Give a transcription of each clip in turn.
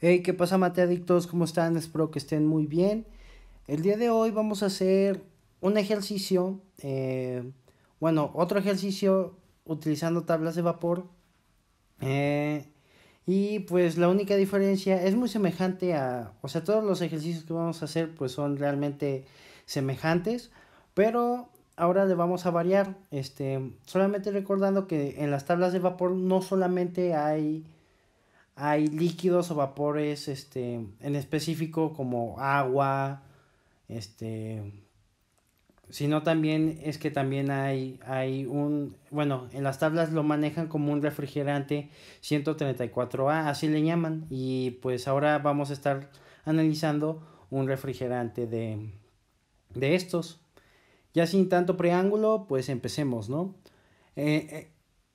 Hey, ¿qué pasa mateadictos? ¿Cómo están? Espero que estén muy bien. El día de hoy vamos a hacer un ejercicio, eh, bueno, otro ejercicio utilizando tablas de vapor. Eh, y pues la única diferencia es muy semejante a, o sea, todos los ejercicios que vamos a hacer pues son realmente semejantes, pero ahora le vamos a variar, este, solamente recordando que en las tablas de vapor no solamente hay hay líquidos o vapores este, en específico como agua, este, sino también es que también hay, hay un, bueno, en las tablas lo manejan como un refrigerante 134A, así le llaman, y pues ahora vamos a estar analizando un refrigerante de, de estos. Ya sin tanto preángulo, pues empecemos, ¿no? eh, eh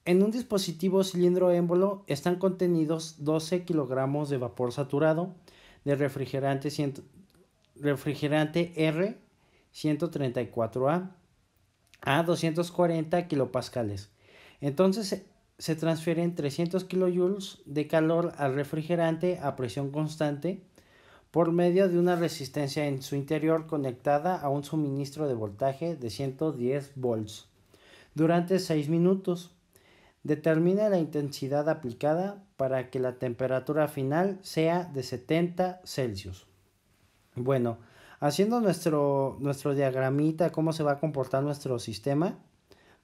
en un dispositivo cilindro émbolo están contenidos 12 kilogramos de vapor saturado de refrigerante, refrigerante R 134A a 240 kilopascales. Entonces se transfieren 300 kilojoules de calor al refrigerante a presión constante por medio de una resistencia en su interior conectada a un suministro de voltaje de 110 volts durante 6 minutos. Determina la intensidad aplicada para que la temperatura final sea de 70 Celsius. Bueno, haciendo nuestro, nuestro diagramita, cómo se va a comportar nuestro sistema,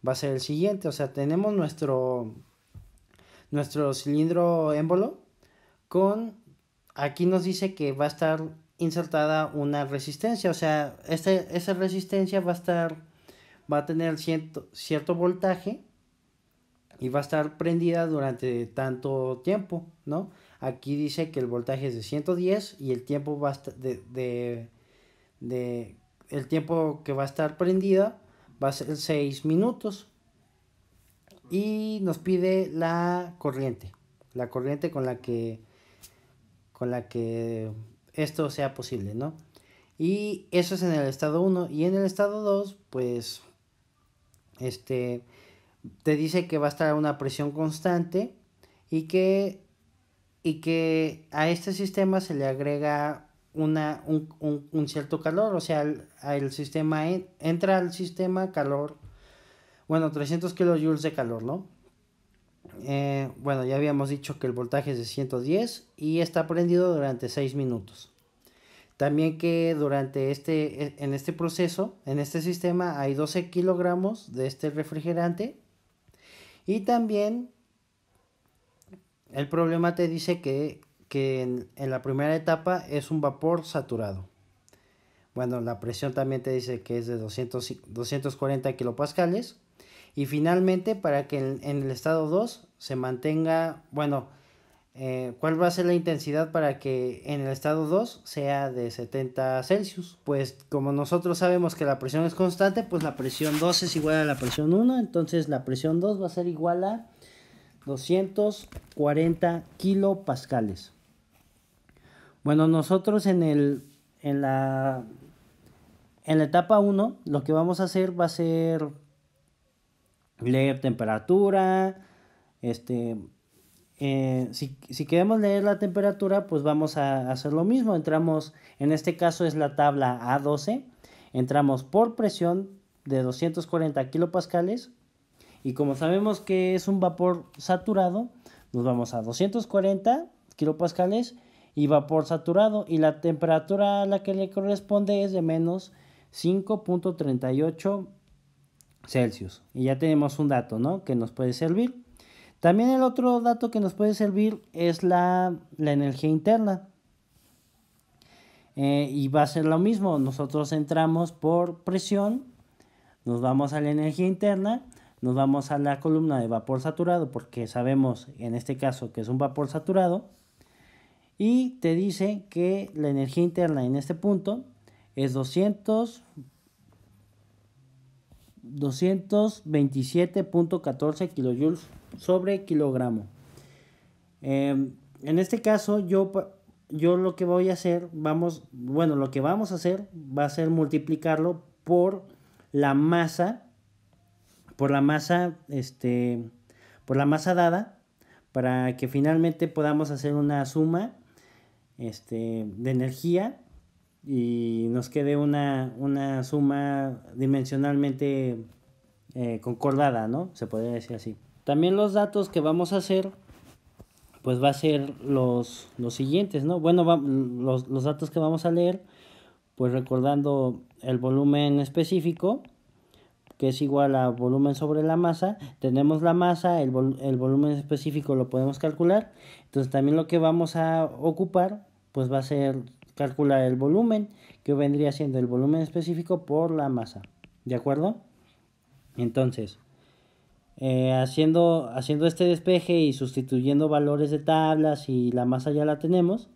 va a ser el siguiente. O sea, tenemos nuestro, nuestro cilindro émbolo con, aquí nos dice que va a estar insertada una resistencia. O sea, este, esa resistencia va a estar, va a tener cierto voltaje y va a estar prendida durante tanto tiempo, ¿no? Aquí dice que el voltaje es de 110 y el tiempo va de, de, de, el tiempo que va a estar prendida va a ser 6 minutos. Y nos pide la corriente, la corriente con la que con la que esto sea posible, ¿no? Y eso es en el estado 1 y en el estado 2 pues este te dice que va a estar a una presión constante y que, y que a este sistema se le agrega una, un, cierto calor, o sea, el, sistema entra al sistema calor, bueno, 300 kJ de calor, ¿no? Eh, bueno, ya habíamos dicho que el voltaje es de 110 y está prendido durante 6 minutos. También que durante este, e, en este proceso, en este sistema, hay 12 kilogramos de este refrigerante y también el problema te dice que, en, la primera etapa es un vapor saturado. Bueno, la presión también te dice que es de 240 kilopascales. Y finalmente, para que en, en el estado 2 se mantenga, bueno, eh, ¿cuál va a ser la intensidad para que en el estado 2 sea de 70 Celsius? Pues como nosotros sabemos que la presión es constante, pues la presión 2 es igual a la presión 1, entonces la presión 2 va a ser igual a 240 kilopascales. Bueno, nosotros en, el, en, la, en la etapa 1 lo que vamos a hacer va a ser leer temperatura, este, eh, si, queremos leer la temperatura, pues vamos a hacer lo mismo. Entramos, en este caso es la tabla A12. Entramos por presión de 240 kilopascales. Y como sabemos que es un vapor saturado, nos vamos a 240 kilopascales y vapor saturado. Y la temperatura a la que le corresponde es de menos 5.38 Celsius. Y ya tenemos un dato, ¿no? Que nos puede servir. También el otro dato que nos puede servir es la, energía interna. Eh, y va a ser lo mismo, nosotros entramos por presión, nos vamos a la energía interna, nos vamos a la columna de vapor saturado, porque sabemos en este caso que es un vapor saturado, y te dice que la energía interna en este punto es 227.14 kilojoules sobre kilogramo. Em, en este caso, yo, yo lo que voy a hacer, vamos, bueno, lo que vamos a hacer va a ser multiplicarlo por la masa, por la masa, este, por la masa dada, para que finalmente podamos hacer una suma este, de energía y nos quede una, suma dimensionalmente eh, concordada, ¿no? Se podría decir así. También los datos que vamos a hacer, pues va a ser los, siguientes, ¿no? Bueno, los, los datos que vamos a leer, pues recordando el volumen específico, que es igual a volumen sobre la masa, tenemos la masa, el, el, volumen específico lo podemos calcular, entonces también lo que vamos a ocupar, pues va a ser calcular el volumen, que vendría siendo el volumen específico por la masa, ¿de acuerdo? Entonces, eh, haciendo, haciendo este despeje y sustituyendo valores de tablas y la masa ya la tenemos,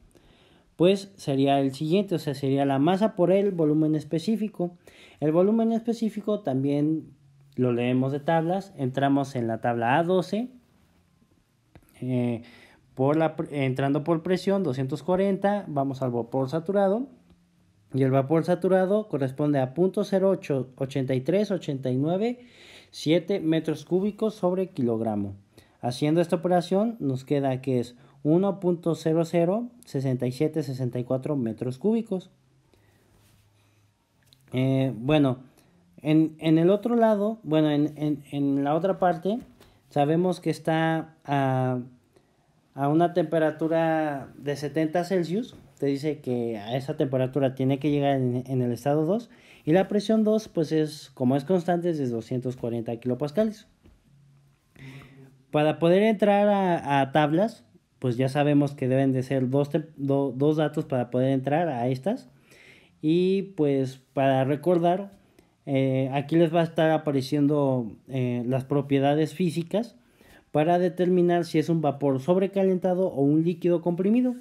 pues sería el siguiente, o sea, sería la masa por el volumen específico. El volumen específico también lo leemos de tablas, entramos en la tabla A12, eh, por la, entrando por presión 240, vamos al vapor saturado, y el vapor saturado corresponde a .08 83, 89 7 metros cúbicos sobre kilogramo. Haciendo esta operación nos queda que es 1.006764 metros cúbicos. Eh, bueno, en, el otro lado, bueno, en, la otra parte, sabemos que está a, a una temperatura de 70 Celsius, te dice que a esa temperatura tiene que llegar en, el estado 2 y la presión 2 pues es como es constante es de 240 kilopascales. Para poder entrar a, tablas pues ya sabemos que deben de ser dos, datos para poder entrar a estas y pues para recordar eh, aquí les va a estar apareciendo eh, las propiedades físicas para determinar si es un vapor sobrecalentado o un líquido comprimido.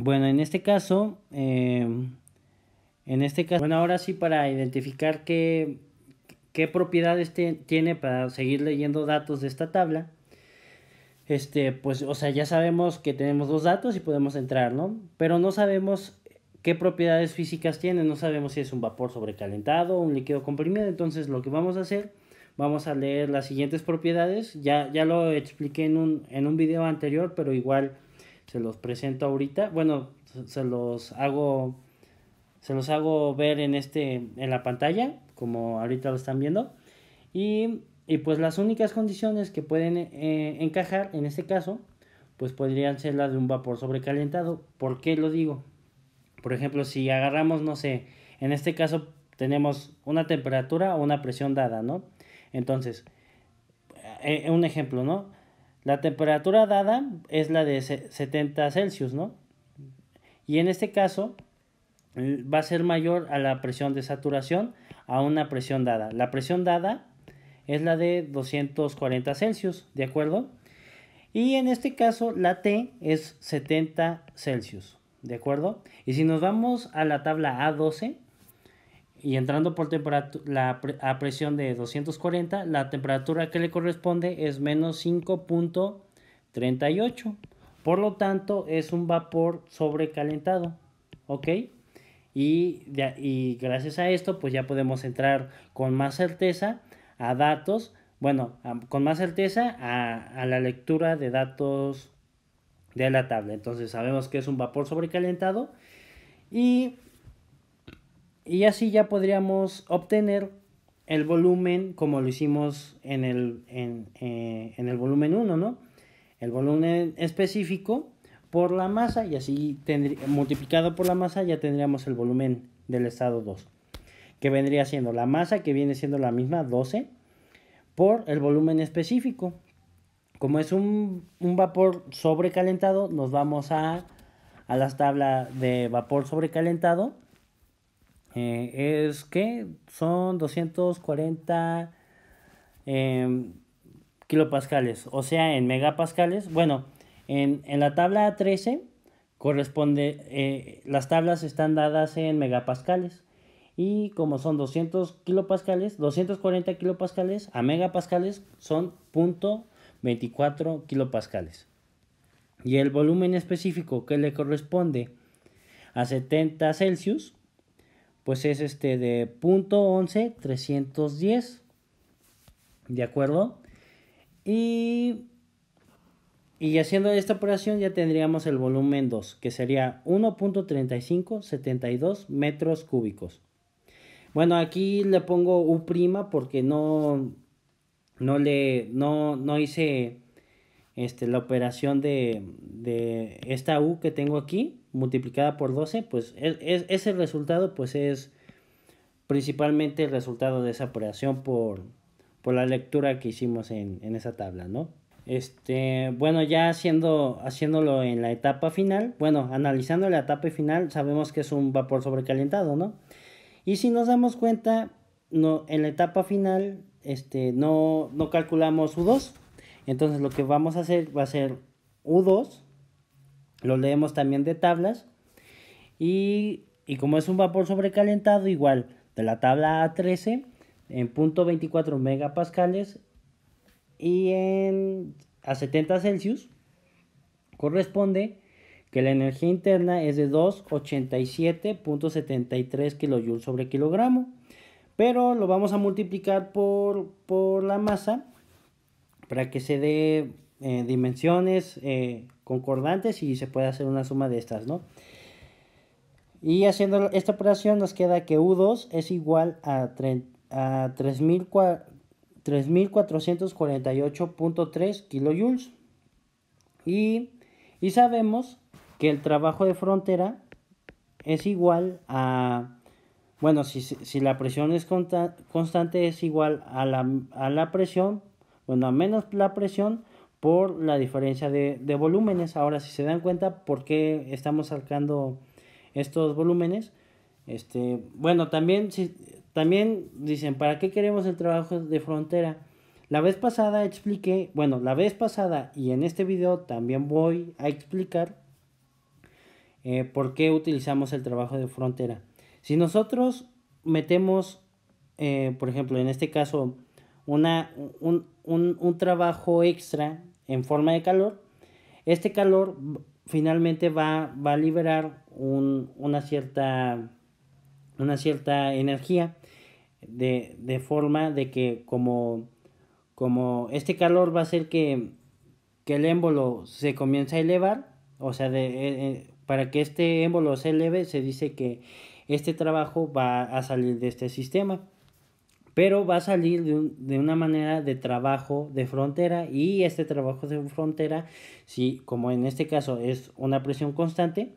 Bueno, en este caso, em, en este caso, bueno, ahora sí para identificar qué, propiedades tiene para seguir leyendo datos de esta tabla, este, pues, o sea, ya sabemos que tenemos dos datos y podemos entrar, ¿no? Pero no sabemos qué propiedades físicas tiene, no sabemos si es un vapor sobrecalentado o un líquido comprimido, entonces lo que vamos a hacer, vamos a leer las siguientes propiedades, ya, ya lo expliqué en un, en un video anterior, pero igual se los presento ahorita. Bueno, se los hago se los hago ver en este en la pantalla, como ahorita lo están viendo. Y, pues las únicas condiciones que pueden eh, encajar en este caso, pues podrían ser las de un vapor sobrecalentado. ¿Por qué lo digo? Por ejemplo, si agarramos, no sé, en este caso tenemos una temperatura o una presión dada, ¿no? Entonces, eh, un ejemplo, ¿no? La temperatura dada es la de 70 Celsius, ¿no? Y en este caso mm, va a ser mayor a la presión de saturación a una presión dada. La presión dada es la de 240 Celsius, ¿de acuerdo? Y en este caso la T es 70 Celsius, ¿de acuerdo? Y si nos vamos a la tabla A12, y entrando por la a presión de 240, la temperatura que le corresponde es menos 5.38. Por lo tanto, es un vapor sobrecalentado. ¿Ok? Y, gracias a esto, pues ya podemos entrar con más certeza a datos. Bueno, con más certeza a, a la lectura de datos de la tabla. Entonces sabemos que es un vapor sobrecalentado. Y y así ya podríamos obtener el volumen como lo hicimos en el, en, eh, el volumen 1, ¿no? El volumen específico por la masa y así multiplicado por la masa ya tendríamos el volumen del estado 2, que vendría siendo la masa que viene siendo la misma 12 por el volumen específico. Como es un, vapor sobrecalentado, nos vamos a, a las tablas de vapor sobrecalentado eh, es que son 240 em, kilopascales, o sea, en megapascales. Bueno, en, la tabla 13 corresponde, eh, las tablas están dadas en megapascales. Y como son 200 kilopascales, 240 kilopascales a megapascales son .24 kilopascales. Y el volumen específico que le corresponde a 70 Celsius pues es este de punto 11 310 de acuerdo y haciendo esta operación ya tendríamos el volumen 2 que sería 1.3572 metros cúbicos bueno aquí le pongo u prima porque no no le no, no hice este, la operación de, de esta u que tengo aquí multiplicada por 12, pues es, ese resultado pues es principalmente el resultado de esa operación por, por la lectura que hicimos en, esa tabla, ¿no? Este, bueno, ya haciendo, haciéndolo en la etapa final, bueno, analizando la etapa final, sabemos que es un vapor sobrecalentado, ¿no? Y si nos damos cuenta, no, en la etapa final, este, no, no calculamos U2, entonces lo que vamos a hacer va a ser U2 lo leemos también de tablas. Y, como es un vapor sobrecalentado, igual de la tabla A13 en punto .24 megapascales y en a 70 Celsius corresponde que la energía interna es de 287.73 kJ sobre kilogramo. Pero lo vamos a multiplicar por, por la masa para que se dé eh, dimensiones eh, concordantes y se puede hacer una suma de estas, ¿no? Y haciendo esta operación nos queda que U2 es igual a, a 3448.3 kilojoules. Y, y sabemos que el trabajo de frontera es igual a... Bueno, si, la presión es constante es igual a la, a la presión, bueno, a menos la presión por la diferencia de, volúmenes. Ahora, si se dan cuenta por qué estamos sacando estos volúmenes, este, bueno, también, si, también dicen, ¿para qué queremos el trabajo de frontera? La vez pasada expliqué, bueno, la vez pasada y en este video también voy a explicar eh, por qué utilizamos el trabajo de frontera. Si nosotros metemos, eh, por ejemplo, en este caso, una, un, un, trabajo extra en forma de calor, este calor finalmente va, a liberar un, una, cierta, una cierta energía de, forma de que como, como este calor va a hacer que, el émbolo se comience a elevar, o sea, de, eh, eh, para que este émbolo se eleve se dice que este trabajo va a salir de este sistema pero va a salir de, una manera de trabajo de frontera y este trabajo de frontera, si como en este caso es una presión constante,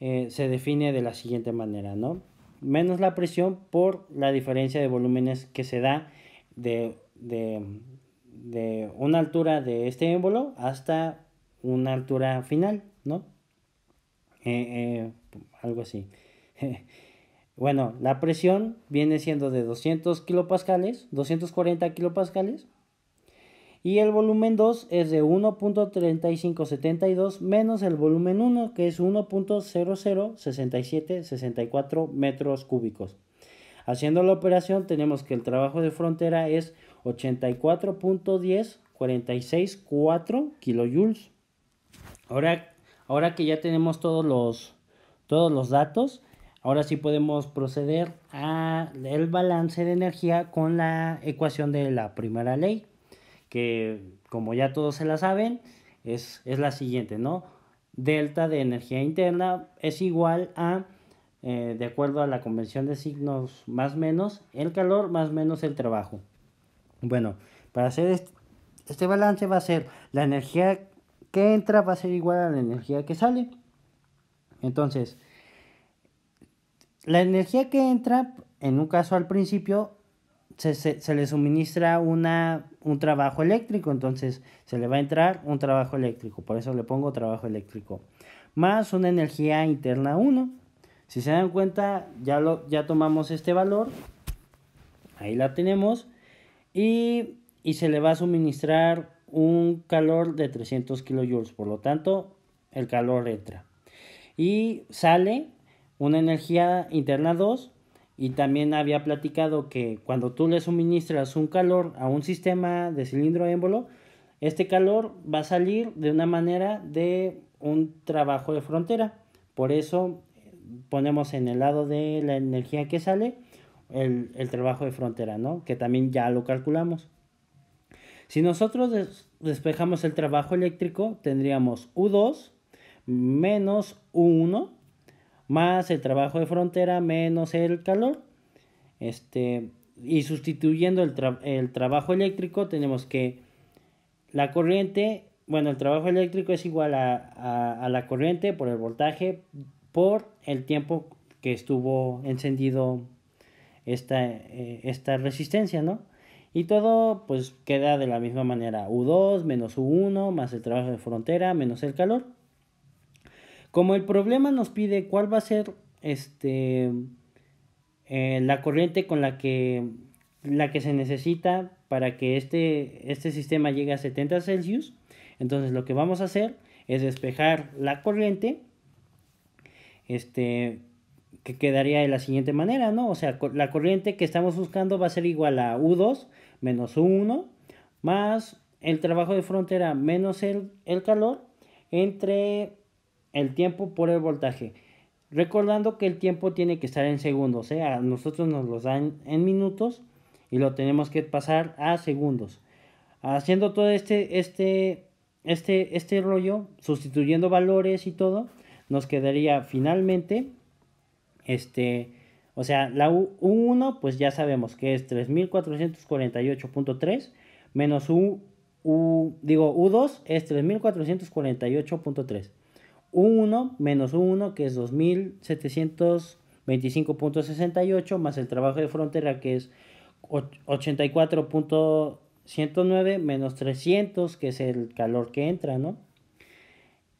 eh, se define de la siguiente manera, ¿no? Menos la presión por la diferencia de volúmenes que se da de, una altura de este émbolo hasta una altura final, ¿no? Eh, eh, algo así. Bueno, la presión viene siendo de 200 kilopascales, 240 kilopascales. Y el volumen 2 es de 1.3572 menos el volumen 1, que es 1.006764 metros cúbicos. Haciendo la operación tenemos que el trabajo de frontera es 84.10464 kilojoules. Ahora, ahora que ya tenemos todos todos los datos, Ahora sí podemos proceder al balance de energía con la ecuación de la primera ley, que como ya todos se la saben, es, es la siguiente, ¿no? Delta de energía interna es igual a, eh, de acuerdo a la convención de signos más menos, el calor más menos el trabajo. Bueno, para hacer este balance va a ser la energía que entra va a ser igual a la energía que sale. Entonces, la energía que entra, en un caso al principio, se, le suministra una, un trabajo eléctrico, entonces se le va a entrar un trabajo eléctrico, por eso le pongo trabajo eléctrico, más una energía interna 1. Si se dan cuenta, ya, lo, ya tomamos este valor, ahí la tenemos, y, y se le va a suministrar un calor de 300 kilojoules, por lo tanto, el calor entra. Y sale una energía interna 2 y también había platicado que cuando tú le suministras un calor a un sistema de cilindro émbolo, este calor va a salir de una manera de un trabajo de frontera. Por eso eh, ponemos en el lado de la energía que sale el, el trabajo de frontera, ¿no? Que también ya lo calculamos. Si nosotros despejamos el trabajo eléctrico, tendríamos U2 menos U1 más el trabajo de frontera menos el calor. Este, y sustituyendo el, trabajo eléctrico tenemos que la corriente, bueno, el trabajo eléctrico es igual a, la corriente por el voltaje por el tiempo que estuvo encendido esta, eh, esta resistencia, Y todo pues queda de la misma manera, U2 menos U1 más el trabajo de frontera menos el calor. Como el problema nos pide cuál va a ser este, eh, la corriente con la que, la que se necesita para que este, este sistema llegue a 70 Celsius, entonces lo que vamos a hacer es despejar la corriente, este, que quedaría de la siguiente manera, ¿no? O sea, la corriente que estamos buscando va a ser igual a U2 menos U1 más el trabajo de frontera menos el, el calor entre el tiempo por el voltaje. Recordando que el tiempo tiene que estar en segundos, ¿eh? a nosotros nos los dan en minutos y lo tenemos que pasar a segundos. Haciendo todo este, este, este, este rollo, sustituyendo valores y todo, nos quedaría finalmente, este, o sea, la U1 pues ya sabemos que es 3448.3 menos U, digo, U2 es 3448.3. 1 menos 1, que es 2725.68, más el trabajo de frontera, que es 84.109, menos 300, que es el calor que entra, ¿no?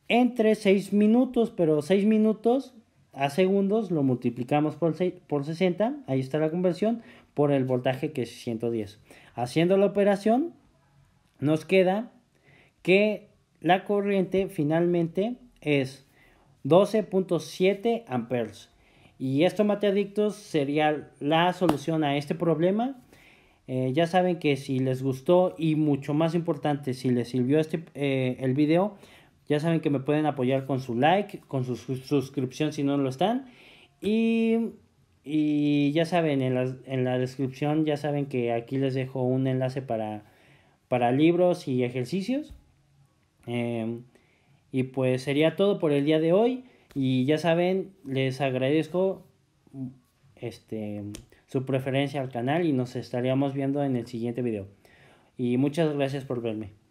Entre 6 minutos, pero 6 minutos a segundos lo multiplicamos por, por 60, ahí está la conversión, por el voltaje que es 110. Haciendo la operación, nos queda que la corriente finalmente es 12.7 amperes. Y esto mateadictos sería la solución a este problema. Eh, ya saben que si les gustó y mucho más importante, si les sirvió este, eh, el video, ya saben que me pueden apoyar con su like, con su, suscripción si no lo están. Y, ya saben, en la, descripción ya saben que aquí les dejo un enlace para, para libros y ejercicios. Em, y pues sería todo por el día de hoy. Y ya saben, les agradezco este, su preferencia al canal y nos estaríamos viendo en el siguiente video. Y muchas gracias por verme.